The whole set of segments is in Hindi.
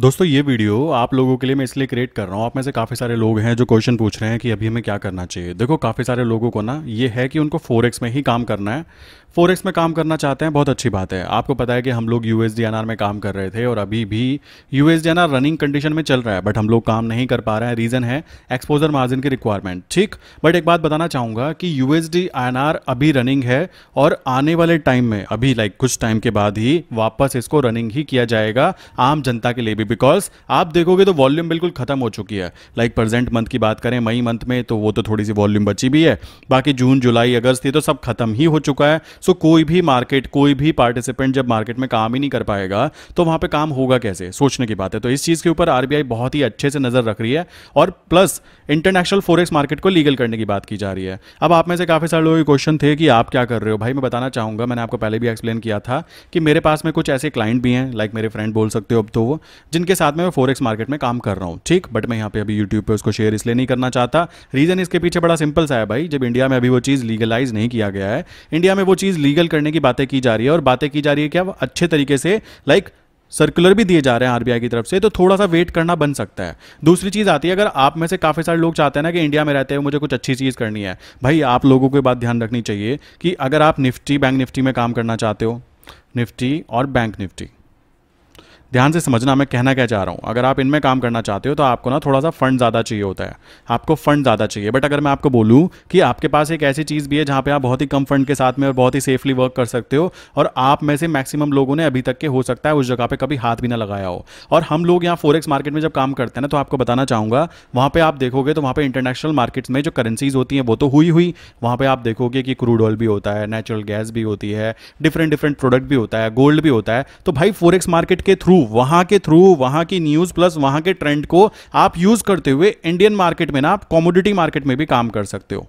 दोस्तों ये वीडियो आप लोगों के लिए मैं इसलिए क्रिएट कर रहा हूँ आप में से काफ़ी सारे लोग हैं जो क्वेश्चन पूछ रहे हैं कि अभी हमें क्या करना चाहिए देखो काफ़ी सारे लोगों को ना ये है कि उनको फोरेक्स में ही काम करना है फोरेक्स में काम करना चाहते हैं बहुत अच्छी बात है आपको पता है कि हम लोग यू में काम कर रहे थे और अभी भी यू रनिंग कंडीशन में चल रहा है बट हम लोग काम नहीं कर पा रहे हैं रीज़न है एक्सपोजर मार्जिन की रिक्वायरमेंट ठीक बट एक बात बताना चाहूँगा कि यू एस अभी रनिंग है और आने वाले टाइम में अभी लाइक कुछ टाइम के बाद ही वापस इसको रनिंग ही किया जाएगा आम जनता के लिए भी होगी बिकॉज आप देखोगे तो वॉल्यूम बिल्कुल खत्म हो चुकी है लाइक प्रेजेंट मंथ की बात करें मई मंथ में तो वो तो थोड़ी सी वॉल्यूम बची भी है बाकी जून जुलाई अगस्त ये तो सब खत्म ही हो चुका है सो so, कोई भी मार्केट कोई भी पार्टिसिपेंट जब मार्केट में काम ही नहीं कर पाएगा तो वहां पर काम होगा कैसे सोचने की बात है तो इस चीज के ऊपर आरबीआई बहुत ही अच्छे से नजर रख रही है और प्लस इंटरनेशनल फोरेक्स मार्केट को लीगल करने की बात की जा रही है अब आप में से काफी सारे लोगों के क्वेश्चन थे कि आप क्या कर रहे हो भाई मैं बताना चाहूंगा मैंने आपको पहले भी एक्सप्लेन किया था कि मेरे पास में कुछ ऐसे क्लाइंट भी हैं लाइक मेरे फ्रेंड बोल सकते हो अब तो वो जिनके साथ में मैं फोरेक्स मार्केट में काम कर रहा हूँ ठीक बट मैं यहाँ पे अभी यूट्यूब पे उसको शेयर इसलिए नहीं करना चाहता रीज़न इसके पीछे बड़ा सिंपल सा है भाई जब इंडिया में अभी वो चीज़ लीगलाइज नहीं किया गया है इंडिया में वो चीज़ लीगल करने की बातें की जा रही है और बातें की जा रही है क्या अच्छे तरीके से लाइक सर्कुलर भी दिए जा रहे हैं आरबीआई की तरफ से तो थोड़ा सा वेट करना बन सकता है दूसरी चीज़ आती है अगर आप में से काफ़ी सारे लोग चाहते हैं ना कि इंडिया में रहते हैं मुझे कुछ अच्छी चीज़ करनी है भाई आप लोगों को बात ध्यान रखनी चाहिए कि अगर आप निफ्टी बैंक निफ्टी में काम करना चाहते हो निफ्टी और बैंक निफ्टी ध्यान से समझना मैं कहना क्या चाह रहा हूँ अगर आप इनमें काम करना चाहते हो तो आपको ना थोड़ा सा फंड ज़्यादा चाहिए होता है आपको फंड ज़्यादा चाहिए बट अगर मैं आपको बोलूँ कि आपके पास एक ऐसी चीज़ भी है जहाँ पे आप बहुत ही कम फंड के साथ में और बहुत ही सेफली वर्क कर सकते हो और आप में से मैक्सिमम लोगों ने अभी तक के हो सकता है उस जगह पर कभी हाथ भी ना लगाया हो और हम लोग यहाँ फोरेक्स मार्केट में जब काम करते हैं ना तो आपको बताना चाहूँगा वहाँ पर आप देखोगे तो वहाँ पर इंटरनेशनल मार्केट्स में जो करेंसीज होती हैं वो तो हुई हुई वहाँ पर आप देखोगे कि क्रूड ऑयल भी होता है नेचुरल गैस भी होती है डिफरेंट डिफरेंट प्रोडक्ट भी होता है गोल्ड भी होता है तो भाई फोरेक्स मार्केट के थ्रू वहां के थ्रू वहां की न्यूज़ प्लस वहां के ट्रेंड को आप यूज़ करते हुए इंडियन मार्केट में ना आप कॉमोडिटी मार्केट में भी काम कर सकते हो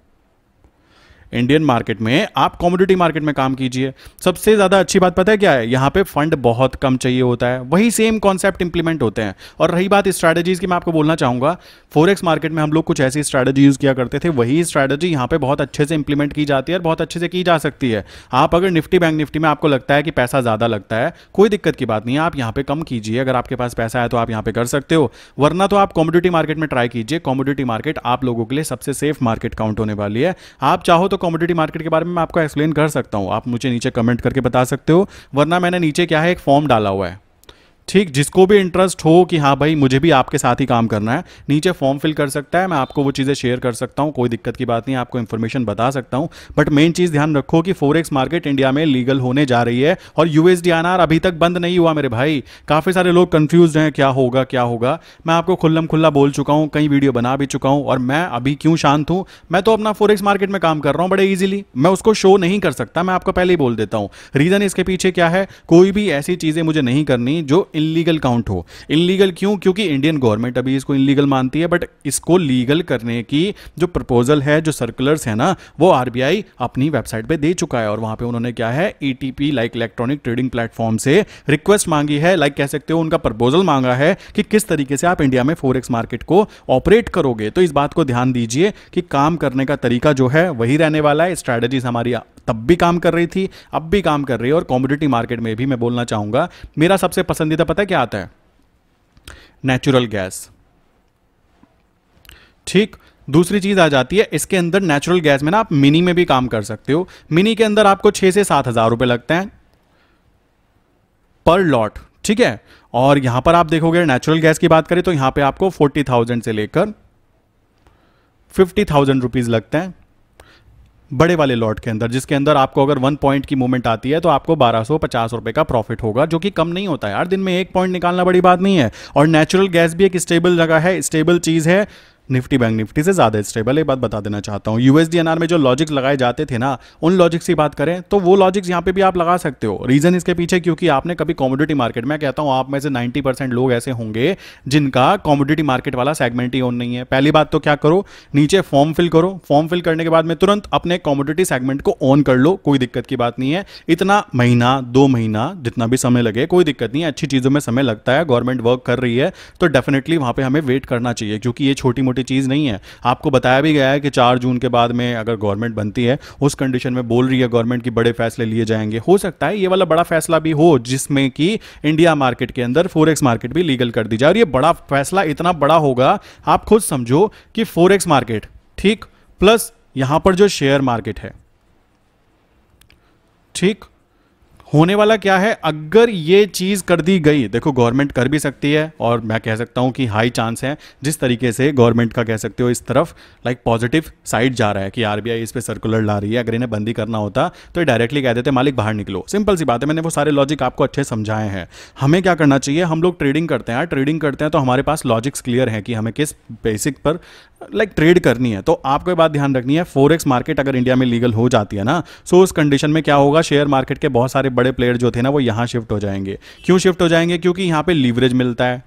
इंडियन मार्केट में आप कॉमोडिटी मार्केट में काम कीजिए सबसे ज़्यादा अच्छी बात पता है क्या है यहाँ पे फंड बहुत कम चाहिए होता है वही सेम कॉन्सेप्ट इंप्लीमेंट होते हैं और रही बात स्ट्रैटेजीज़ की मैं आपको बोलना चाहूंगा फोरेक्स मार्केट में हम लोग कुछ ऐसी स्ट्रैटेजी यूज़ किया करते थे वही स्ट्रैटेजी यहाँ पर बहुत अच्छे से इंप्लीमेंट की जाती है और बहुत अच्छे से की जा सकती है आप अगर निफ्टी बैंक निफ्टी में आपको लगता है कि पैसा ज़्यादा लगता है कोई दिक्कत की बात नहीं है आप यहाँ पर कम कीजिए अगर आपके पास पैसा है तो आप यहाँ पर कर सकते हो वरना तो आप कॉमोडिटी मार्केट में ट्राई कीजिए कॉमोडिटी मार्केट आप लोगों के लिए सबसे सेफ मार्केट काउंट होने वाली है आप चाहो तो कॉमोडिटी मार्केट के बारे में मैं आपको एक्सप्लेन कर सकता हूँ आप मुझे नीचे कमेंट करके बता सकते हो वरना मैंने नीचे क्या है एक फॉर्म डाला हुआ है ठीक जिसको भी इंटरेस्ट हो कि हाँ भाई मुझे भी आपके साथ ही काम करना है नीचे फॉर्म फिल कर सकता है मैं आपको वो चीज़ें शेयर कर सकता हूँ कोई दिक्कत की बात नहीं आपको इन्फॉर्मेशन बता सकता हूँ बट मेन चीज़ ध्यान रखो कि फोरेक्स मार्केट इंडिया में लीगल होने जा रही है और यू एनआर अभी तक बंद नहीं हुआ मेरे भाई काफ़ी सारे लोग कन्फ्यूज हैं क्या होगा क्या होगा मैं आपको खुल्लम खुल्ला बोल चुका हूँ कई वीडियो बना भी चुका हूँ और मैं अभी क्यों शांत हूँ मैं तो अपना फोरेक्स मार्केट में काम कर रहा हूँ बड़े ईजिली मैं उसको शो नहीं कर सकता मैं आपको पहले ही बोल देता हूँ रीज़न इसके पीछे क्या है कोई भी ऐसी चीज़ें मुझे नहीं करनी जो इनलीगल काउंट हो इनलीगल क्यों क्योंकि इंडियन गवर्नमेंट अभी इसको इनलीगल मानती है बट इसको लीगल करने की जो प्रपोजल है जो सर्कुलर्स है ना वो आरबीआई अपनी वेबसाइट पे दे चुका है और वहां पे उन्होंने क्या है ETP like electronic trading platform से रिक्वेस्ट मांगी है लाइक like कह सकते हो उनका प्रपोजल मांगा है कि किस तरीके से आप इंडिया में फोरेक्स मार्केट को ऑपरेट करोगे तो इस बात को ध्यान दीजिए कि काम करने का तरीका जो है वही रहने वाला है स्ट्रैटेजीज हमारी तब भी काम कर रही थी अब भी काम कर रही है और कॉमोडिटी मार्केट में भी मैं बोलना चाहूंगा मेरा सबसे पसंदीदा पता है क्या आता है नेचुरल गैस ठीक दूसरी चीज आ जाती है इसके अंदर नेचुरल गैस में ना आप मिनी में भी काम कर सकते हो मिनी के अंदर आपको छह से सात हजार रुपए लगते हैं पर लॉट ठीक है और यहां पर आप देखोगे नेचुरल गैस की बात करें तो यहां पे आपको फोर्टी थाउजेंड से लेकर फिफ्टी थाउजेंड रुपीज लगते हैं बड़े वाले लॉट के अंदर जिसके अंदर आपको अगर वन पॉइंट की मूवमेंट आती है तो आपको बारह सौ पचास रुपए का प्रॉफिट होगा जो कि कम नहीं होता है यार दिन में एक पॉइंट निकालना बड़ी बात नहीं है और नेचुरल गैस भी एक स्टेबल जगह है स्टेबल चीज़ है निफ्टी बैंक निफ्टी से ज़्यादा स्टेबल है बात बता देना चाहता हूँ यूएसडी एनआर में जो लॉजिक्स लगाए जाते थे ना उन लॉजिक्स की बात करें तो वो लॉजिक्स यहाँ पे भी आप लगा सकते हो रीज़न इसके पीछे क्योंकि आपने कभी कॉमोडिटी मार्केट में कहता हूँ आप में से 90 परसेंट लोग ऐसे होंगे जिनका कॉमोडिटी मार्केट वाला सेगमेंट ही ऑन नहीं है पहली बात तो क्या करो नीचे फॉर्म फिल करो फॉर्म फिल करने के बाद में तुरंत अपने कॉमोडिटी सेगमेंट को ऑन कर लो कोई दिक्कत की बात नहीं है इतना महीना दो महीना जितना भी समय लगे कोई दिक्कत नहीं है अच्छी चीज़ों में समय लगता है गवर्नमेंट वर्क कर रही है तो डेफिनेटली वहां पर हमें वेट करना चाहिए क्योंकि ये छोटी मोटी मोटी चीज़ नहीं है आपको बताया भी गया है कि चार जून के बाद में अगर गवर्नमेंट बनती है उस कंडीशन में बोल रही है गवर्नमेंट की बड़े फैसले लिए जाएंगे हो सकता है ये वाला बड़ा फैसला भी हो जिसमें कि इंडिया मार्केट के अंदर फोरेक्स मार्केट भी लीगल कर दी जाए और ये बड़ा फैसला इतना बड़ा होगा आप खुद समझो कि फोरेक्स मार्केट ठीक प्लस यहां पर जो शेयर मार्केट है ठीक होने वाला क्या है अगर ये चीज़ कर दी गई देखो गवर्नमेंट कर भी सकती है और मैं कह सकता हूं कि हाई चांस है जिस तरीके से गवर्नमेंट का कह सकते हो इस तरफ लाइक पॉजिटिव साइड जा रहा है कि आरबीआई इस पर सर्कुलर ला रही है अगर इन्हें बंदी करना होता तो ये डायरेक्टली कह देते मालिक बाहर निकलो सिंपल सी बात है मैंने वो सारे लॉजिक आपको अच्छे समझाए हैं हमें क्या करना चाहिए हम लोग ट्रेडिंग करते हैं ट्रेडिंग करते हैं तो हमारे पास लॉजिक्स क्लियर हैं कि हमें किस बेसिक पर लाइक like, ट्रेड करनी है तो आपको ये बात ध्यान रखनी है फोरेक्स मार्केट अगर इंडिया में लीगल हो जाती है ना सो उस कंडीशन में क्या होगा शेयर मार्केट के बहुत सारे बड़े बड़े प्लेयर जो थे ना वो यहाँ शिफ्ट हो जाएंगे क्यों शिफ्ट हो जाएंगे क्योंकि यहाँ पे लीवरेज मिलता है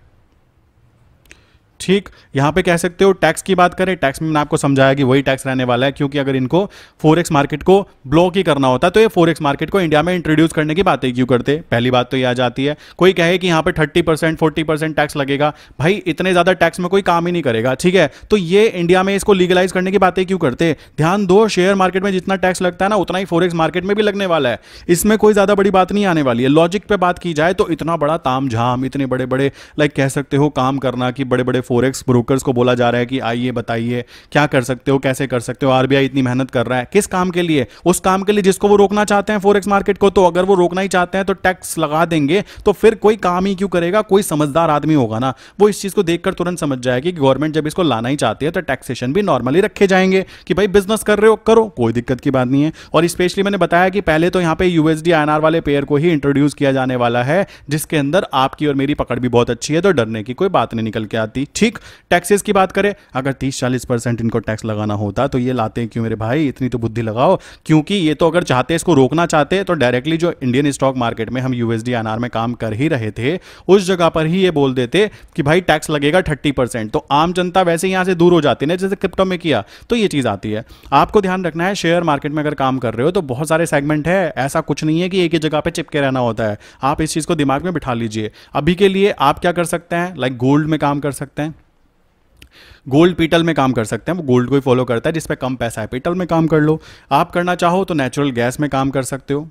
ठीक यहाँ पे कह सकते हो टैक्स की बात करें टैक्स में मैंने आपको समझाया कि वही टैक्स रहने वाला है क्योंकि अगर इनको फोरेक्स मार्केट को ब्लॉक ही करना होता तो ये फोरेक्स मार्केट को इंडिया में इंट्रोड्यूस करने की बातें क्यों करते पहली बात तो ये आ जाती है कोई कहे कि यहाँ पे thirty percent forty percent tax लगेगा भाई इतने ज़्यादा टैक्स में कोई काम ही नहीं करेगा ठीक है तो ये इंडिया में इसको लीगलाइज करने की बातें क्यों करते ध्यान दो शेयर मार्केट में जितना टैक्स लगता है ना उतना ही फोरेक्स मार्केट में भी लगने वाला है इसमें कोई ज़्यादा बड़ी बात नहीं आने वाली है लॉजिक पे बात की जाए तो इतना बड़ा ताम इतने बड़े बड़े लाइक कह सकते हो काम करना कि बड़े बड़े फोरेक्स ब्रोकर्स को बोला जा रहा है कि आइए बताइए क्या कर सकते हो कैसे कर सकते हो आरबीआई इतनी मेहनत कर रहा है किस काम के लिए उस काम के लिए जिसको वो रोकना चाहते हैं फोरेक्स मार्केट को तो अगर वो रोकना ही चाहते हैं तो टैक्स लगा देंगे तो फिर कोई काम ही क्यों करेगा कोई समझदार आदमी होगा ना वो इस चीज को देखकर तुरंत समझ जाएगी कि गवर्नमेंट जब इसको लाना ही चाहती है तो टैक्सेशन भी नॉर्मली रखे जाएंगे कि भाई बिजनेस कर रहे हो करो कोई दिक्कत की बात नहीं है और स्पेशली मैंने बताया कि पहले तो यहां पे यूएसडी एनआर वाले पेयर को ही इंट्रोड्यूस किया जाने वाला है जिसके अंदर आपकी और मेरी पकड़ भी बहुत अच्छी है तो डरने की कोई बात नहीं निकल के आती ठीक टैक्सेस की बात करें अगर तीस चालीस परसेंट इनको टैक्स लगाना होता तो ये लाते हैं क्यों मेरे भाई इतनी तो बुद्धि लगाओ क्योंकि ये तो अगर चाहते इसको रोकना चाहते तो डायरेक्टली जो इंडियन स्टॉक मार्केट में हम यूएसडी एनआर में काम कर ही रहे थे उस जगह पर ही ये बोल देते कि भाई टैक्स लगेगा थर्टी परसेंट तो आम जनता वैसे यहाँ से दूर हो जाती है जैसे क्रिप्टो में किया तो ये चीज़ आती है आपको ध्यान रखना है शेयर मार्केट में अगर काम कर रहे हो तो बहुत सारे सेगमेंट है ऐसा कुछ नहीं है कि एक ही जगह पर चिपके रहना होता है आप इस चीज़ को दिमाग में बिठा लीजिए अभी के लिए आप क्या कर सकते हैं लाइक गोल्ड में काम कर सकते हैं गोल्ड पीटल में काम कर सकते हैं वो गोल्ड को ही फॉलो करता है जिसमें कम पैसा है पीटल में काम कर लो आप करना चाहो तो नेचुरल गैस में काम कर सकते हो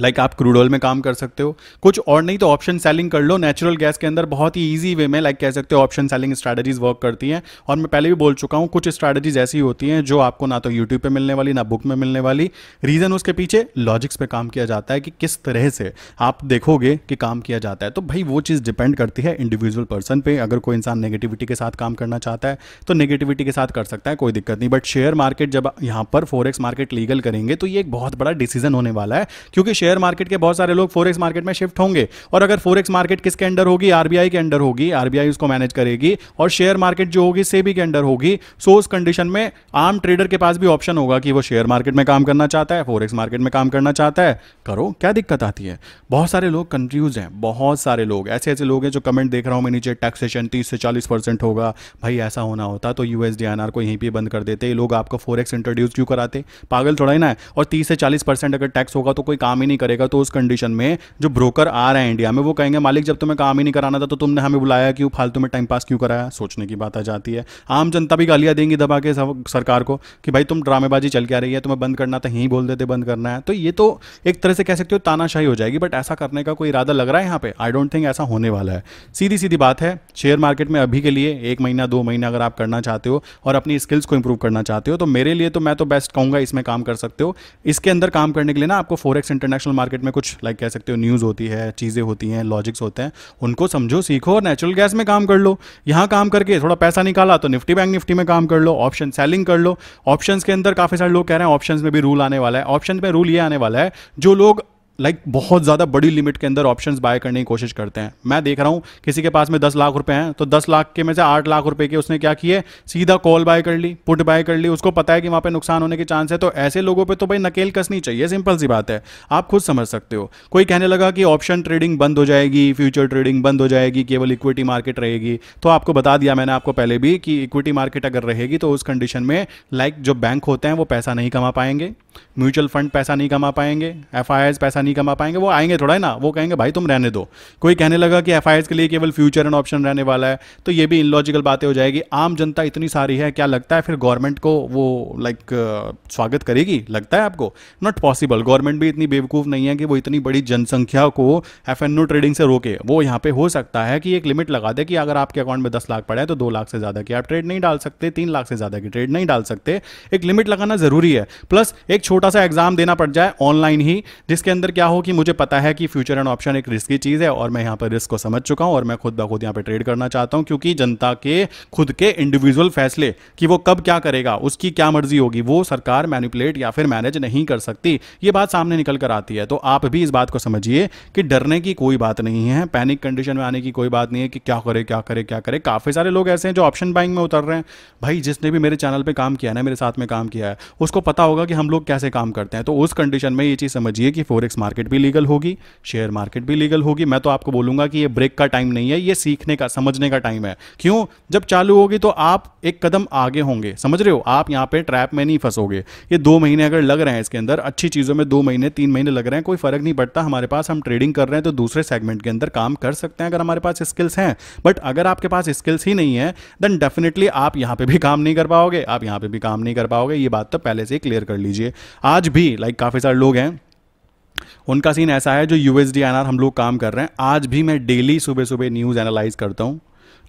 लाइक like आप क्रूड ऑयल में काम कर सकते हो कुछ और नहीं तो ऑप्शन सेलिंग कर लो नेचुरल गैस के अंदर बहुत ही ईजी वे में लाइक like कह सकते हो ऑप्शन सेलिंग स्ट्रैटेजीज वर्क करती हैं और मैं पहले भी बोल चुका हूँ कुछ स्ट्रैटेजीज ऐसी होती हैं जो आपको ना तो यूट्यूब पर मिलने वाली ना बुक में मिलने वाली रीज़न उसके पीछे लॉजिक्स पर काम किया जाता है कि किस तरह से आप देखोगे कि काम किया जाता है तो भाई वो चीज़ डिपेंड करती है इंडिविजुअल पर्सन पर अगर कोई इंसान नेगेटिविटी के साथ काम करना चाहता है तो नेगेटिविटी के साथ कर सकता है कोई दिक्कत नहीं बट शेयर मार्केट जब यहाँ पर फोरेक्स मार्केट लीगल करेंगे तो ये एक बहुत बड़ा डिसीजन होने वाला है क्योंकि शेयर मार्केट के बहुत सारे लोग फोरेक्स मार्केट में शिफ्ट होंगे और अगर फोरेक्स मार्केट किसके अंडर होगी आरबीआई के अंडर होगी आरबीआई उसको मैनेज करेगी और शेयर मार्केट जो होगी सेबी के अंडर होगी सो उस कंडीशन में आम ट्रेडर के पास भी ऑप्शन होगा कि वो शेयर मार्केट में काम करना चाहता है फोरेक्स मार्केट में काम करना चाहता है करो क्या दिक्कत आती है बहुत सारे लोग कंफ्यूज हैं बहुत सारे लोग ऐसे ऐसे लोग हैं जो कमेंट देख रहा हूँ मैं नीचे टैक्सेशन तीस से चालीस परसेंट होगा भाई ऐसा होना होता तो यूएसडीएनआर को यहीं पर बंद कर देते लोग आपको फोरेक्स इंट्रोड्यूस क्यों कराते पागल थोड़ा ही ना है और तीस से चालीस परसेंट अगर टैक्स होगा तो कोई काम ही नहीं करेगा तो उस कंडीशन में जो ब्रोकर आ रहे हैं इंडिया में वो कहेंगे मालिक जब तुम्हें काम ही नहीं कराना था तो तुमने हमें बुलाया क्यों फालतू में टाइम पास क्यों कराया सोचने की बात आ जाती है आम जनता भी गालियाँ देंगी दबा के सरकार को कि भाई तुम ड्रामेबाजी चल के आ रही है तुम्हें बंद करना था यहीं बोल देते बंद करना है तो ये तो एक तरह से कह सकते हो तानाशाही हो जाएगी बट ऐसा करने का कोई इरादा लग रहा है यहाँ पे आई डोंट थिंक ऐसा होने वाला है सीधी सीधी बात है शेयर मार्केट में अभी के लिए एक महीना दो महीना अगर आप करना चाहते हो और अपनी स्किल्स को इंप्रूव करना चाहते हो तो मेरे लिए तो मैं तो बेस्ट कहूंगा इसमें काम कर सकते हो इसके अंदर काम करने के लिए ना आपको एक्स इंटरनेट इंटरनेशनल मार्केट में कुछ लाइक like, कह सकते हो न्यूज़ होती है चीज़ें होती हैं लॉजिक्स होते हैं उनको समझो सीखो और नेचुरल गैस में काम कर लो यहाँ काम करके थोड़ा पैसा निकाला तो निफ्टी बैंक निफ्टी में काम कर लो ऑप्शन सेलिंग कर लो ऑप्शन के अंदर काफ़ी सारे लोग कह रहे हैं ऑप्शन में भी रूल आने वाला है ऑप्शन में रूल ये आने वाला है जो लोग लाइक like, बहुत ज़्यादा बड़ी लिमिट के अंदर ऑप्शन बाय करने की कोशिश करते हैं मैं देख रहा हूँ किसी के पास में दस लाख रुपए हैं तो दस लाख के में से आठ लाख रुपए के उसने क्या किए सीधा कॉल बाय कर ली पुट बाय कर ली उसको पता है कि वहाँ पे नुकसान होने के चांस है तो ऐसे लोगों पर तो भाई नकेल कसनी चाहिए सिंपल सी बात है आप खुद समझ सकते हो कोई कहने लगा कि ऑप्शन ट्रेडिंग बंद हो जाएगी फ्यूचर ट्रेडिंग बंद हो जाएगी केवल इक्विटी मार्केट रहेगी तो आपको बता दिया मैंने आपको पहले भी कि इक्विटी मार्केट अगर रहेगी तो उस कंडीशन में लाइक जो बैंक होते हैं वो पैसा नहीं कमा पाएंगे म्यूचुअल फंड पैसा नहीं कमा पाएंगे एफ पैसा नहीं कमा पाएंगे वो आएंगे थोड़ा है ना वो कहेंगे भाई तुम रहने दो कोई कहने लगा कि एफ के लिए केवल फ्यूचर एंड ऑप्शन रहने वाला है तो ये भी इनलॉजिकल बातें हो जाएगी आम जनता इतनी सारी है क्या लगता है फिर गवर्नमेंट को वो लाइक like, स्वागत करेगी लगता है आपको नॉट पॉसिबल गवर्नमेंट भी इतनी बेवकूफ़ नहीं है कि वो इतनी बड़ी जनसंख्या को एफ ट्रेडिंग से रोके वो यहाँ पे हो सकता है कि एक लिमिट लगा दे कि अगर आपके अकाउंट में दस लाख पड़े तो दो लाख से ज़्यादा की आप ट्रेड नहीं डाल सकते तीन लाख से ज़्यादा की ट्रेड नहीं डाल सकते एक लिमिट लगाना ज़रूरी है प्लस एक एक छोटा सा एग्जाम देना पड़ जाए ऑनलाइन ही जिसके अंदर क्या हो कि मुझे पता है कि फ्यूचर एंड ऑप्शन एक रिस्की चीज़ है और मैं यहां पर रिस्क को समझ चुका हूं और मैं खुद ब खुद पर ट्रेड करना चाहता हूं क्योंकि जनता के खुद के इंडिविजुअल फैसले कि वो कब क्या करेगा उसकी क्या मर्जी होगी वो सरकार मैनिपुलेट या फिर मैनेज नहीं कर सकती ये बात सामने निकल कर आती है तो आप भी इस बात को समझिए कि डरने की कोई बात नहीं है पैनिक कंडीशन में आने की कोई बात नहीं है कि क्या करे क्या करे क्या करे काफ़ी सारे लोग ऐसे हैं जो ऑप्शन बाइंग में उतर रहे हैं भाई जिसने भी मेरे चैनल पर काम किया है ना मेरे साथ में काम किया है उसको पता होगा कि हम लोग कैसे काम करते हैं तो उस कंडीशन में ये चीज़ समझिए कि फोरेक्स मार्केट भी लीगल होगी शेयर मार्केट भी लीगल होगी मैं तो आपको बोलूंगा कि ये ब्रेक का टाइम नहीं है ये सीखने का समझने का टाइम है क्यों जब चालू होगी तो आप एक कदम आगे होंगे समझ रहे हो आप यहाँ पर ट्रैप में नहीं फंसोगे ये दो महीने अगर लग रहे हैं इसके अंदर अच्छी चीज़ों में दो महीने तीन महीने लग रहे हैं कोई फ़र्क नहीं पड़ता हमारे पास हम ट्रेडिंग कर रहे हैं तो दूसरे सेगमेंट के अंदर काम कर सकते हैं अगर हमारे पास स्किल्स हैं बट अगर आपके पास स्किल्स ही नहीं है देन डेफिनेटली आप यहाँ पे भी काम नहीं कर पाओगे आप यहाँ पे भी काम नहीं कर पाओगे ये बात तो पहले से ही क्लियर कर लीजिए आज भी लाइक काफ़ी सारे लोग हैं उनका सीन ऐसा है जो यू एस हम लोग काम कर रहे हैं आज भी मैं डेली सुबह सुबह न्यूज़ एनालाइज करता हूँ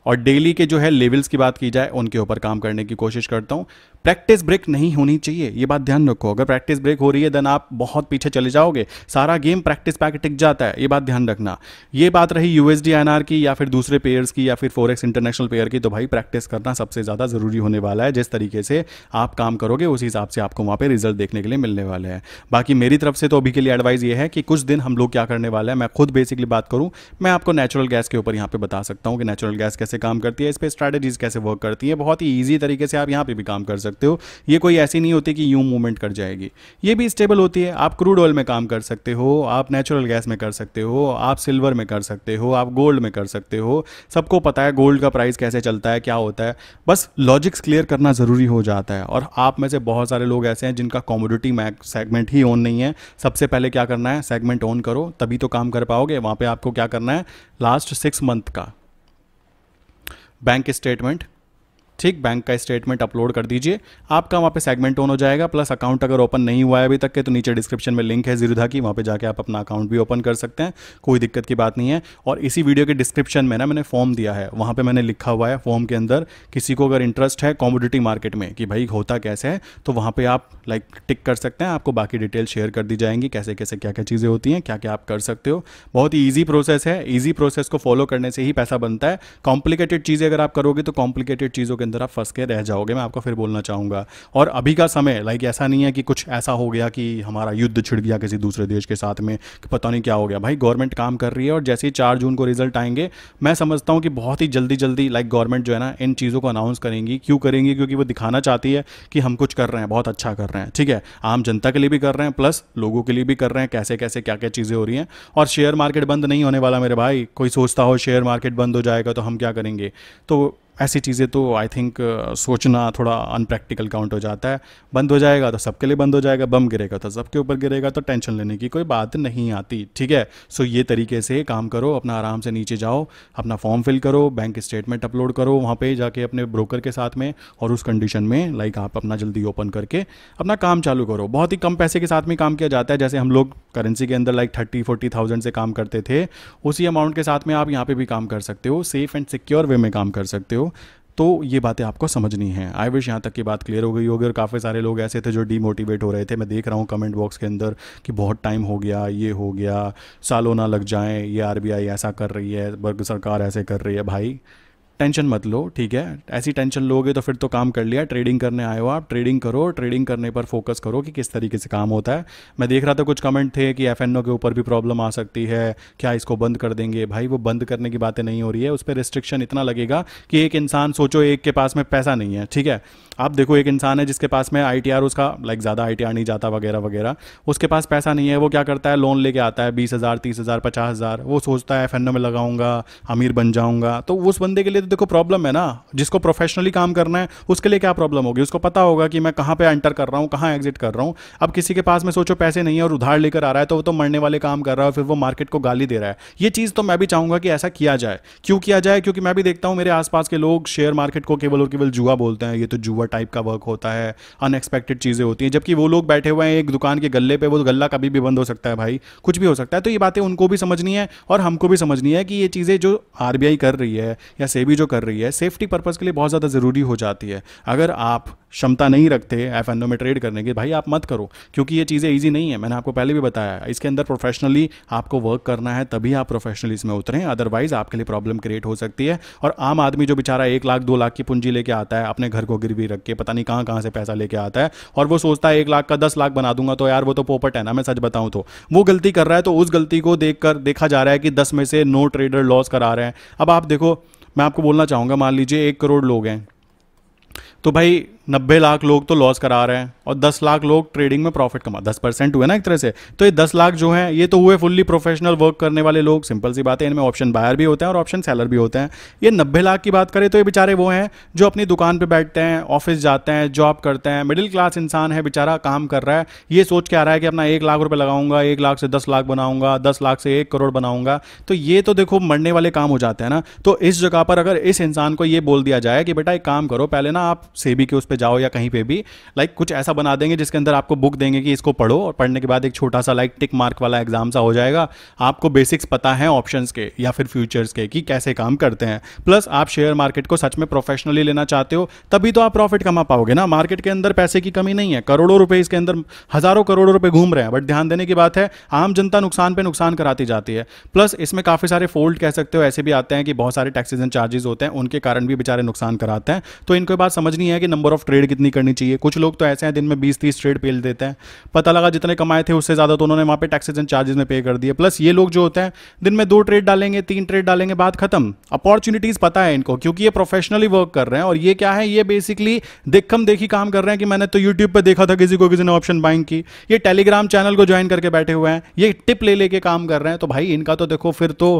और डेली के जो है लेवल्स की बात की जाए उनके ऊपर काम करने की कोशिश करता हूँ प्रैक्टिस ब्रेक नहीं होनी चाहिए ये बात ध्यान रखो अगर प्रैक्टिस ब्रेक हो रही है देन आप बहुत पीछे चले जाओगे सारा गेम प्रैक्टिस पैक टिक जाता है ये बात ध्यान रखना ये बात रही यू एस की या फिर दूसरे पेयर्स की या फिर फोरेक्स इंटरनेशनल पेयर की तो भाई प्रैक्टिस करना सबसे ज़्यादा ज़रूरी होने वाला है जिस तरीके से आप काम करोगे उस हिसाब से आपको वहाँ पर रिजल्ट देखने के लिए मिलने वाले हैं बाकी मेरी तरफ से तो अभी के लिए एडवाइस ये है कि कुछ दिन हम लोग क्या करने वाला है मैं खुद बेसिकली बात करूँ मैं आपको नेचुरल गैस के ऊपर यहाँ पर बता सकता हूँ कि नेचुरल गैस कैसे कैसे काम करती है इस पर स्ट्रैटेजीज कैसे वर्क करती है बहुत ही ईजी तरीके से आप यहाँ पर भी काम कर सकते हो ये कोई ऐसी नहीं होती कि यूँ मूवमेंट कर जाएगी ये भी स्टेबल होती है आप क्रूड ऑयल में काम कर सकते हो आप नेचुरल गैस में कर सकते हो आप सिल्वर में कर सकते हो आप गोल्ड में कर सकते हो सबको पता है गोल्ड का प्राइस कैसे चलता है क्या होता है बस लॉजिक्स क्लियर करना ज़रूरी हो जाता है और आप में से बहुत सारे लोग ऐसे हैं जिनका कॉमोडिटी मैक सेगमेंट ही ऑन नहीं है सबसे पहले क्या करना है सेगमेंट ऑन करो तभी तो काम कर पाओगे वहाँ पे आपको क्या करना है लास्ट सिक्स मंथ का bank statement ठीक बैंक का स्टेटमेंट अपलोड कर दीजिए आपका वहाँ पे सेगमेंट ऑन हो जाएगा प्लस अकाउंट अगर ओपन नहीं हुआ है अभी तक के तो नीचे डिस्क्रिप्शन में लिंक है जीरोधा की वहाँ पे जाके आप अपना अकाउंट भी ओपन कर सकते हैं कोई दिक्कत की बात नहीं है और इसी वीडियो के डिस्क्रिप्शन में ना मैंने फॉर्म दिया है वहाँ पर मैंने लिखा हुआ है फॉर्म के अंदर किसी को अगर इंटरेस्ट है कॉमोडिटी मार्केट में कि भाई होता कैसे है तो वहाँ पर आप लाइक टिक कर सकते हैं आपको बाकी डिटेल शेयर कर दी जाएंगी कैसे कैसे क्या क्या चीज़ें होती हैं क्या क्या आप कर सकते हो बहुत ही ईजी प्रोसेस है ईजी प्रोसेस को फॉलो करने से ही पैसा बनता है कॉम्प्लिकेटेड चीज़ें अगर आप करोगे तो कॉम्प्लिकेटेड चीज़ों के अंदर आप फंस के रह जाओगे मैं आपको फिर बोलना चाहूँगा और अभी का समय लाइक ऐसा नहीं है कि कुछ ऐसा हो गया कि हमारा युद्ध छिड़ गया किसी दूसरे देश के साथ में कि पता नहीं क्या हो गया भाई गवर्नमेंट काम कर रही है और जैसे ही चार जून को रिजल्ट आएंगे मैं समझता हूँ कि बहुत ही जल्दी जल्दी लाइक गवर्नमेंट जो है ना इन चीज़ों को अनाउंस करेंगी क्यों करेंगी क्योंकि वो दिखाना चाहती है कि हम कुछ कर रहे हैं बहुत अच्छा कर रहे हैं ठीक है आम जनता के लिए भी कर रहे हैं प्लस लोगों के लिए भी कर रहे हैं कैसे कैसे क्या क्या चीज़ें हो रही हैं और शेयर मार्केट बंद नहीं होने वाला मेरे भाई कोई सोचता हो शेयर मार्केट बंद हो जाएगा तो हम क्या करेंगे तो ऐसी चीज़ें तो आई थिंक uh, सोचना थोड़ा अनप्रैक्टिकल काउंट हो जाता है बंद हो जाएगा तो सबके लिए बंद हो जाएगा बम गिरेगा तो सबके ऊपर गिरेगा तो टेंशन लेने की कोई बात नहीं आती ठीक है सो ये तरीके से काम करो अपना आराम से नीचे जाओ अपना फॉर्म फिल करो बैंक स्टेटमेंट अपलोड करो वहाँ पर जाके अपने ब्रोकर के साथ में और उस कंडीशन में लाइक आप अपना जल्दी ओपन करके अपना काम चालू करो बहुत ही कम पैसे के साथ में काम किया जाता है जैसे हम लोग करेंसी के अंदर लाइक थर्टी फोर्टी थाउजेंड से काम करते थे उसी अमाउंट के साथ में आप यहाँ पर भी काम कर सकते हो सेफ एंड सिक्योर वे में काम कर सकते हो हो तो ये बातें आपको समझनी है आई विश यहाँ तक की बात क्लियर हो गई होगी और काफ़ी सारे लोग ऐसे थे जो डीमोटिवेट हो रहे थे मैं देख रहा हूँ कमेंट बॉक्स के अंदर कि बहुत टाइम हो गया ये हो गया सालों ना लग जाएं ये आरबीआई ऐसा कर रही है वर्ग सरकार ऐसे कर रही है भाई टेंशन मत लो ठीक है ऐसी टेंशन लोगे तो फिर तो काम कर लिया ट्रेडिंग करने आए हो आप ट्रेडिंग करो ट्रेडिंग करने पर फोकस करो कि किस तरीके से काम होता है मैं देख रहा था कुछ कमेंट थे कि एफ के ऊपर भी प्रॉब्लम आ सकती है क्या इसको बंद कर देंगे भाई वो बंद करने की बातें नहीं हो रही है उस पर रिस्ट्रिक्शन इतना लगेगा कि एक इंसान सोचो एक के पास में पैसा नहीं है ठीक है आप देखो एक इंसान है जिसके पास में आई उसका लाइक ज़्यादा आई नहीं जाता वगैरह वगैरह उसके पास पैसा नहीं है वो क्या करता है लोन लेके आता है बीस हज़ार तीस हज़ार पचास हज़ार वो सोचता है एफ में लगाऊंगा अमीर बन जाऊंगा तो उस बंदे के लिए तो देखो प्रॉब्लम है ना जिसको प्रोफेशनली काम करना है उसके लिए क्या प्रॉब्लम होगी उसको पता होगा कि मैं कहाँ पे एंटर कर रहा हूँ कहाँ एग्जिट कर रहा हूँ अब किसी के पास में सोचो पैसे नहीं है और उधार लेकर आ रहा है तो वो तो मरने वाले काम कर रहा है फिर वो मार्केट को गाली दे रहा है ये चीज़ तो मैं भी चाहूँगा कि ऐसा किया जाए क्यों किया जाए क्योंकि मैं भी देखता हूँ मेरे आसपास के लोग शेयर मार्केट को केवल और केवल जुआ बोलते हैं ये तो जुआ टाइप का वर्क होता है अनएक्सपेक्टेड चीज़ें होती हैं जबकि वो लोग बैठे हुए हैं एक दुकान के गले पर वो गला कभी भी बंद हो सकता है भाई कुछ भी हो सकता है तो ये बातें उनको भी समझनी है और हमको भी समझनी है कि ये चीज़ें जो आरबीआई कर रही है या सेबी जो कर रही है सेफ्टी पर्पज़ के लिए बहुत ज़्यादा ज़रूरी हो जाती है अगर आप क्षमता नहीं रखते एफ एन में ट्रेड करने की भाई आप मत करो क्योंकि ये चीज़ें ईजी नहीं है मैंने आपको पहले भी बताया इसके अंदर प्रोफेशनली आपको वर्क करना है तभी आप प्रोफेशनली इसमें उतरें अदरवाइज आपके लिए प्रॉब्लम क्रिएट हो सकती है और आम आदमी जो बेचारा एक लाख दो लाख की पूंजी लेके आता है अपने घर को गिरवी रख के पता नहीं कहाँ कहाँ से पैसा लेके आता है और वो सोचता है एक लाख का दस लाख बना दूंगा तो यार वो तो पोपट है ना मैं सच बताऊँ तो वो गलती कर रहा है तो उस गलती को देख देखा जा रहा है कि दस में से नो ट्रेडर लॉस करा रहे हैं अब आप देखो मैं आपको बोलना चाहूँगा मान लीजिए एक करोड़ लोग हैं तो भाई नब्बे लाख लोग तो लॉस करा रहे हैं और दस लाख लोग ट्रेडिंग में प्रॉफिट कमा दस परसेंट हुए ना एक तरह से तो ये दस लाख जो है ये तो हुए फुल्ली प्रोफेशनल वर्क करने वाले लोग सिंपल सी बात है इनमें ऑप्शन बायर भी होते हैं और ऑप्शन सेलर भी होते हैं ये नब्बे लाख की बात करें तो ये बेचारे वो हैं जो अपनी दुकान पर बैठते हैं ऑफिस जाते हैं जॉब करते हैं मिडिल क्लास इंसान है बेचारा काम कर रहा है ये सोच के आ रहा है कि अपना एक लाख रुपये लगाऊंगा एक लाख से दस लाख बनाऊंगा दस लाख से एक करोड़ बनाऊंगा तो ये तो देखो मरने वाले काम हो जाते हैं ना तो इस जगह पर अगर इस इंसान को ये बोल दिया जाए कि बेटा एक काम करो पहले ना आप सेबी के उस पर जाओ या कहीं पे भी लाइक कुछ ऐसा बना देंगे जिसके अंदर आपको बुक देंगे कि इसको पढ़ो और पढ़ने के बाद एक छोटा सा लाइक टिक मार्क वाला एग्जाम सा हो जाएगा आपको बेसिक्स पता है ऑप्शन के या फिर फ्यूचर्स के कि कैसे काम करते हैं प्लस आप शेयर मार्केट को सच में प्रोफेशनली लेना चाहते हो तभी तो आप प्रॉफिट कमा पाओगे ना मार्केट के अंदर पैसे की कमी नहीं है करोड़ों रुपए इसके अंदर हजारों करोड़ों रुपए घूम रहे हैं बट ध्यान देने की बात है आम जनता नुकसान पे नुकसान कराती जाती है प्लस इसमें काफ़ी सारे फोल्ड कह सकते हो ऐसे भी आते हैं कि बहुत सारे टैक्सीजन एंड चार्जेस होते हैं उनके कारण भी बेचारे नुकसान कराते हैं तो इनको बात समझनी है कि नंबर ऑफ ऑफ ट्रेड कितनी करनी चाहिए कुछ लोग तो ऐसे हैं दिन में बीस तीस ट्रेड पेल देते हैं पता लगा जितने कमाए थे उससे ज़्यादा तो उन्होंने वहाँ पे टैक्सेज एंड चार्जेस में पे कर दिए प्लस ये लोग जो होते हैं दिन में दो ट्रेड डालेंगे तीन ट्रेड डालेंगे बाद खत्म अपॉर्चुनिटीज़ पता है इनको क्योंकि ये प्रोफेशनली वर्क कर रहे हैं और ये क्या है ये बेसिकली देखम देखी काम कर रहे हैं कि मैंने तो यूट्यूब पर देखा था किसी को किसी ने ऑप्शन बाइंग की ये टेलीग्राम चैनल को ज्वाइन करके बैठे हुए हैं ये टिप ले लेके काम कर रहे हैं तो भाई इनका तो देखो फिर तो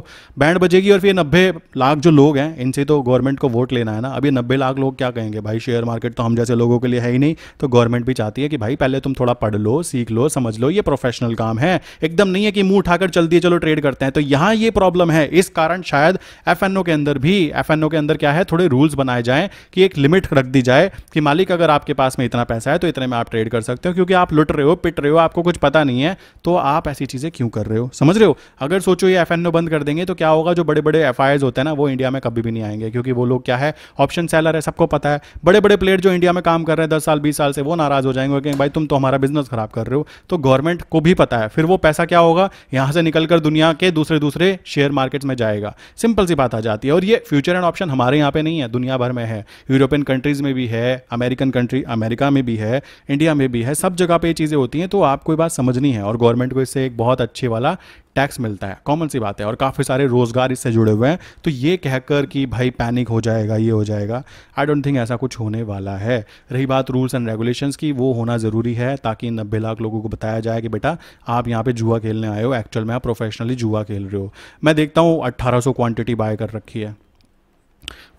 बैंड बजेगी और फिर नब्बे लाख जो लोग हैं इनसे तो गवर्नमेंट को वोट लेना है ना अभी नब्बे लाख लोग क्या कहेंगे भाई शेयर मार्केट तो हम हम जैसे लोगों के लिए है ही नहीं तो गवर्नमेंट भी चाहती है कि भाई पहले तुम थोड़ा पढ़ लो सीख लो समझ लो ये प्रोफेशनल काम है एकदम नहीं है कि मुंह उठाकर चल दिए चलो ट्रेड करते हैं तो यहां ये प्रॉब्लम है इस कारण शायद एफ के अंदर भी एफ के अंदर क्या है थोड़े रूल्स बनाए जाए कि एक लिमिट रख दी जाए कि मालिक अगर आपके पास में इतना पैसा है तो इतने में आप ट्रेड कर सकते हो क्योंकि आप लुट रहे हो पिट रहे हो आपको कुछ पता नहीं है तो आप ऐसी चीज़ें क्यों कर रहे हो समझ रहे हो अगर सोचो ये एफ बंद कर देंगे तो क्या होगा जो बड़े बड़े एफ होते हैं ना वो इंडिया में कभी भी नहीं आएंगे क्योंकि वो लोग क्या है ऑप्शन सेलर है सबको पता है बड़े बड़े प्लेयर जो इंडिया में काम कर रहे हैं दस साल बीस साल से वो नाराज हो जाएंगे कि भाई तुम तो हमारा बिजनेस खराब कर रहे हो तो गवर्नमेंट को भी पता है फिर वो पैसा क्या होगा यहाँ से निकलकर दुनिया के दूसरे दूसरे शेयर मार्केट्स में जाएगा सिंपल सी बात आ जाती है और ये फ्यूचर एंड ऑप्शन हमारे यहाँ पे नहीं है दुनिया भर में है यूरोपियन कंट्रीज़ में भी है अमेरिकन कंट्री अमेरिका में भी है इंडिया में भी है सब जगह पर ये चीज़ें होती हैं तो आपको ये बात समझनी है और गवर्नमेंट को इससे एक बहुत अच्छे वाला टैक्स मिलता है कॉमन सी बात है और काफ़ी सारे रोज़गार इससे जुड़े हुए हैं तो ये कहकर कि भाई पैनिक हो जाएगा ये हो जाएगा आई डोंट थिंक ऐसा कुछ होने वाला है रही बात रूल्स एंड रेगुलेशंस की वो होना ज़रूरी है ताकि नब्बे लाख लोगों को बताया जाए कि बेटा आप यहाँ पर जुआ खेलने आए हो एक्चुअल में आप प्रोफेशनली जुआ खेल रहे हो मैं देखता हूँ अट्ठारह क्वांटिटी बाय कर रखी है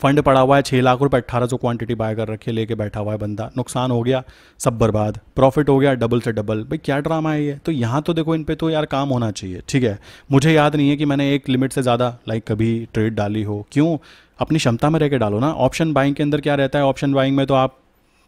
फंड पड़ा हुआ है छः लाख रुपये अट्ठारह सौ क्वांटिटी बाय कर रखी है लेके बैठा हुआ है बंदा नुकसान हो गया सब बर्बाद प्रॉफिट हो गया डबल से डबल भाई क्या ड्रामा है ये तो यहाँ तो देखो इन पर तो यार काम होना चाहिए ठीक है मुझे याद नहीं है कि मैंने एक लिमिट से ज़्यादा लाइक कभी ट्रेड डाली हो क्यों अपनी क्षमता में रह के डालो ना ऑप्शन बाइंग के अंदर क्या रहता है ऑप्शन बाइंग में तो आप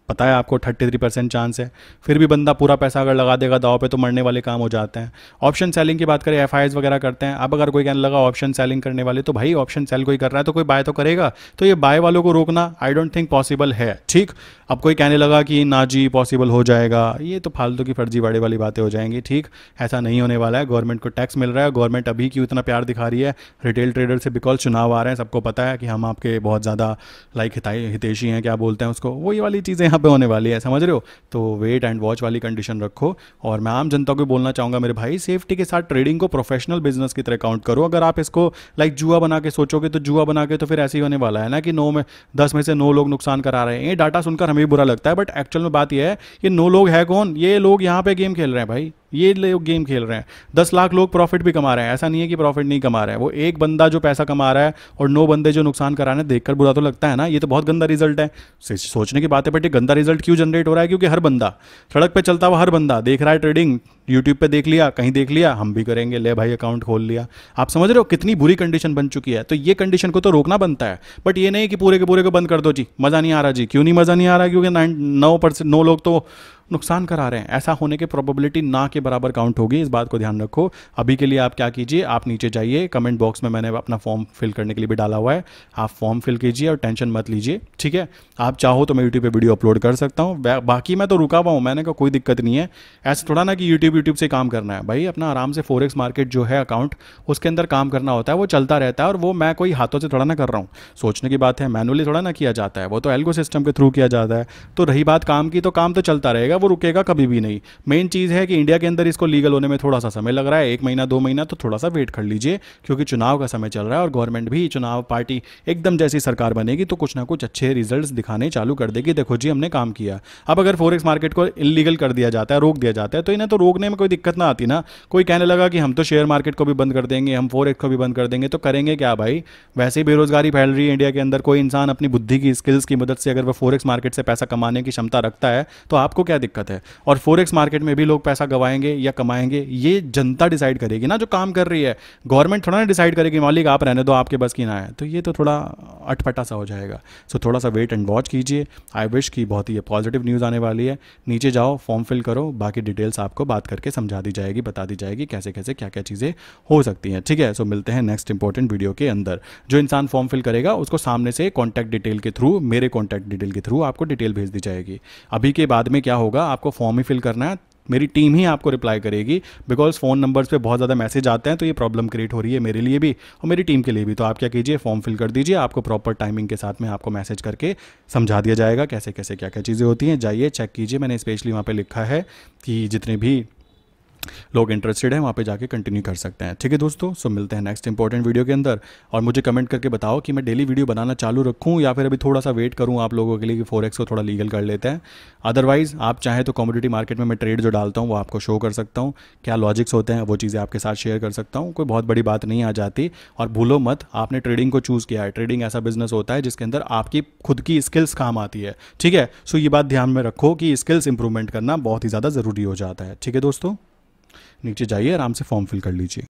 पता है आपको 33 थ्री परसेंट चांस है फिर भी बंदा पूरा पैसा अगर लगा देगा दाव पे तो मरने वाले काम हो जाते हैं ऑप्शन सेलिंग की बात करें एफ वगैरह करते हैं अब अगर कोई कहने लगा ऑप्शन सेलिंग करने वाले तो भाई ऑप्शन सेल कोई कर रहा है तो कोई बाय तो करेगा तो ये बाय वालों को रोकना आई डोंट थिंक पॉसिबल है ठीक अब कोई कहने लगा कि ना जी पॉसिबल हो जाएगा ये तो फालतू की फर्जीवाड़े वाली बातें हो जाएंगी ठीक ऐसा नहीं होने वाला है गवर्नमेंट को टैक्स मिल रहा है गवर्नमेंट अभी क्यों इतना प्यार दिखा रही है रिटेल ट्रेडर से बिकॉज चुनाव आ रहे हैं सबको पता है कि हम आपके बहुत ज़्यादा लाइक हितेशी हैं क्या बोलते हैं उसको वही वाली चीज़ें यहाँ पे होने वाली है समझ रहे हो तो वेट एंड वॉच वाली कंडीशन रखो और मैं आम जनता को बोलना चाहूँगा मेरे भाई सेफ्टी के साथ ट्रेडिंग को प्रोफेशनल बिजनेस की तरह काउंट करो अगर आप इसको लाइक जुआ बना के सोचोगे तो जुआ बना के तो फिर ऐसे ही होने वाला है ना कि नौ में दस में से नौ लोग नुकसान करा रहे हैं ये डाटा सुनकर हमें बुरा लगता है बट एक्चुअल में बात यह है कि नौ लोग है कौन ये लोग यहाँ पे गेम खेल रहे हैं भाई ये लोग गेम खेल रहे हैं दस लाख लोग प्रॉफिट भी कमा रहे हैं ऐसा नहीं है कि प्रॉफिट नहीं कमा रहे हैं वो एक बंदा जो पैसा कमा रहा है और नौ बंदे जो नुकसान करा रहे हैं देखकर बुरा तो लगता है ना ये तो बहुत गंदा रिजल्ट है सोचने की बात है बट ये गंदा रिजल्ट क्यों जनरेट हो रहा है क्योंकि हर बंदा सड़क पर चलता हुआ हर बंदा देख रहा है ट्रेडिंग यूट्यूब पर देख लिया कहीं देख लिया हम भी करेंगे ले भाई अकाउंट खोल लिया आप समझ रहे हो कितनी बुरी कंडीशन बन चुकी है तो ये कंडीशन को तो रोकना बनता है बट ये नहीं कि पूरे के पूरे को बंद कर दो जी मज़ा नहीं आ रहा जी क्यों नहीं मज़ा नहीं आ रहा क्योंकि नाइन नौ परसेंट नौ लोग तो नुकसान करा रहे हैं ऐसा होने की प्रोबेबिलिटी ना के बराबर काउंट होगी इस बात को ध्यान रखो अभी के लिए आप क्या कीजिए आप नीचे जाइए कमेंट बॉक्स में मैंने अपना फॉर्म फिल करने के लिए भी डाला हुआ है आप फॉर्म फिल कीजिए और टेंशन मत लीजिए ठीक है आप चाहो तो मैं यूट्यूब पर वीडियो अपलोड कर सकता हूँ बाकी मैं तो रुका हुआ हूँ मैंने कहा कोई दिक्कत नहीं है ऐसा थोड़ा ना कि यूट्यूब यूट्यूब से काम करना है भाई अपना आराम से फोरेक्स मार्केट जो है अकाउंट उसके अंदर काम करना होता है वो चलता रहता है और वो मैं कोई हाथों से थोड़ा ना कर रहा हूँ सोचने की बात है मैनुअली थोड़ा ना किया जाता है वो तो एल्गो सिस्टम के थ्रू किया जाता है तो रही बात काम की तो काम तो चलता रहेगा जाएगा वो रुकेगा कभी भी नहीं मेन चीज़ है कि इंडिया के अंदर इसको लीगल होने में थोड़ा सा समय लग रहा है एक महीना दो महीना तो थोड़ा सा वेट कर लीजिए क्योंकि चुनाव का समय चल रहा है और गवर्नमेंट भी चुनाव पार्टी एकदम जैसी सरकार बनेगी तो कुछ ना कुछ अच्छे रिजल्ट दिखाने चालू कर देगी देखो जी हमने काम किया अब अगर फोरेक्स मार्केट को इलीगल कर दिया जाता है रोक दिया जाता है तो इन्हें तो रोकने में कोई दिक्कत ना आती ना कोई कहने लगा कि हम तो शेयर मार्केट को भी बंद कर देंगे हम फोरेक्स को भी बंद कर देंगे तो करेंगे क्या भाई वैसे ही बेरोजगारी फैल रही है इंडिया के अंदर कोई इंसान अपनी बुद्धि की स्किल्स की मदद से अगर वो फोरेक्स मार्केट से पैसा कमाने की क्षमता रखता है तो आपको क्या दिक्कत है और फोरेक्स मार्केट में भी लोग पैसा गवाएंगे या कमाएंगे ये जनता डिसाइड करेगी ना जो काम कर रही है गवर्नमेंट थोड़ा ना डिसाइड करेगी मालिक आप रहने दो आपके बस की ना है तो ये तो थोड़ा अटपटा सा हो जाएगा सो थोड़ा सा वेट एंड वॉच कीजिए आई विश की बहुत ही पॉजिटिव न्यूज़ आने वाली है नीचे जाओ फॉर्म फिल करो बाकी डिटेल्स आपको बात करके समझा दी जाएगी बता दी जाएगी कैसे कैसे क्या क्या चीज़ें हो सकती हैं ठीक है सो मिलते हैं नेक्स्ट इंपॉर्टेंट वीडियो के अंदर जो इंसान फॉर्म फिल करेगा उसको सामने से कॉन्टैक्ट डिटेल के थ्रू मेरे कॉन्टैक्ट डिटेल के थ्रू आपको डिटेल भेज दी जाएगी अभी के बाद में क्या होगा होगा आपको फॉर्म ही फिल करना है मेरी टीम ही आपको रिप्लाई करेगी बिकॉज फ़ोन नंबर्स पे बहुत ज़्यादा मैसेज आते हैं तो ये प्रॉब्लम क्रिएट हो रही है मेरे लिए भी और मेरी टीम के लिए भी तो आप क्या कीजिए फॉर्म फिल कर दीजिए आपको प्रॉपर टाइमिंग के साथ में आपको मैसेज करके समझा दिया जाएगा कैसे कैसे क्या क्या चीज़ें होती हैं जाइए चेक कीजिए मैंने स्पेशली वहाँ पर लिखा है कि जितने भी लोग इंटरेस्टेड हैं वहाँ पे जाके कंटिन्यू कर सकते हैं ठीक है दोस्तों सो मिलते हैं नेक्स्ट इंपॉर्टेंट वीडियो के अंदर और मुझे कमेंट करके बताओ कि मैं डेली वीडियो बनाना चालू रखूँ या फिर अभी थोड़ा सा वेट करूँ आप लोगों के लिए कि फोरेक्स को थोड़ा लीगल कर लेते हैं अदरवाइज़ आप चाहें तो कॉम्पिटेटिव मार्केट में मैं ट्रेड जो डालता हूँ वो आपको शो कर सकता हूँ क्या लॉजिक्स होते हैं वो चीज़ें आपके साथ शेयर कर सकता हूँ कोई बहुत बड़ी बात नहीं आ जाती और भूलो मत आपने ट्रेडिंग को चूज़ किया है ट्रेडिंग ऐसा बिजनेस होता है जिसके अंदर आपकी खुद की स्किल्स काम आती है ठीक है सो ये बात ध्यान में रखो कि स्किल्स इंप्रूवमेंट करना बहुत ही ज़्यादा ज़रूरी हो जाता है ठीक है दोस्तों नीचे जाइए आराम से फॉर्म फिल कर लीजिए